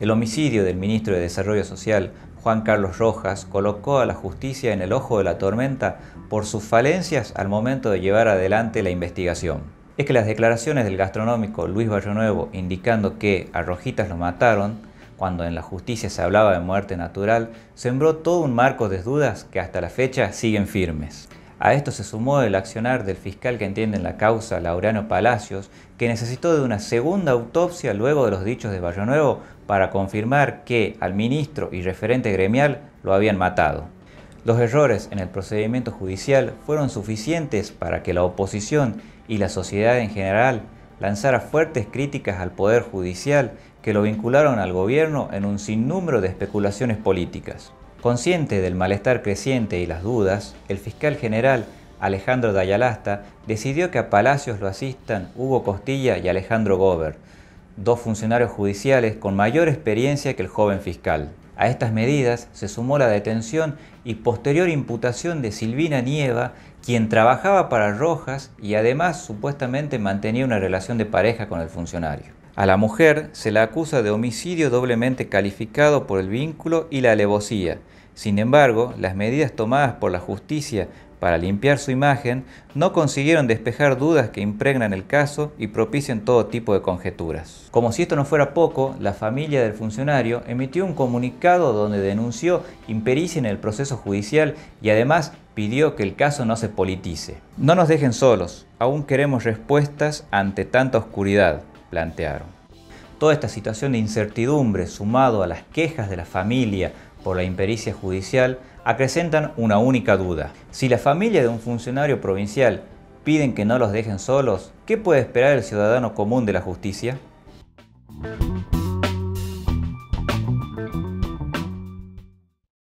El homicidio del ministro de Desarrollo Social, Juan Carlos Rojas, colocó a la justicia en el ojo de la tormenta por sus falencias al momento de llevar adelante la investigación es que las declaraciones del gastronómico Luis Nuevo indicando que a Rojitas lo mataron, cuando en la justicia se hablaba de muerte natural, sembró todo un marco de dudas que hasta la fecha siguen firmes. A esto se sumó el accionar del fiscal que entiende en la causa, Laureano Palacios, que necesitó de una segunda autopsia luego de los dichos de Nuevo para confirmar que al ministro y referente gremial lo habían matado. Los errores en el procedimiento judicial fueron suficientes para que la oposición y la sociedad en general lanzara fuertes críticas al Poder Judicial que lo vincularon al gobierno en un sinnúmero de especulaciones políticas. Consciente del malestar creciente y las dudas, el fiscal general Alejandro Dayalasta decidió que a Palacios lo asistan Hugo Costilla y Alejandro Gober, dos funcionarios judiciales con mayor experiencia que el joven fiscal. A estas medidas se sumó la detención y posterior imputación de Silvina Nieva, quien trabajaba para Rojas y además supuestamente mantenía una relación de pareja con el funcionario. A la mujer se la acusa de homicidio doblemente calificado por el vínculo y la alevosía. Sin embargo, las medidas tomadas por la justicia para limpiar su imagen no consiguieron despejar dudas que impregnan el caso y propician todo tipo de conjeturas. Como si esto no fuera poco, la familia del funcionario emitió un comunicado donde denunció impericia en el proceso judicial y además pidió que el caso no se politice. No nos dejen solos, aún queremos respuestas ante tanta oscuridad plantearon. Toda esta situación de incertidumbre sumado a las quejas de la familia por la impericia judicial acrecentan una única duda. Si la familia de un funcionario provincial piden que no los dejen solos, ¿qué puede esperar el ciudadano común de la justicia?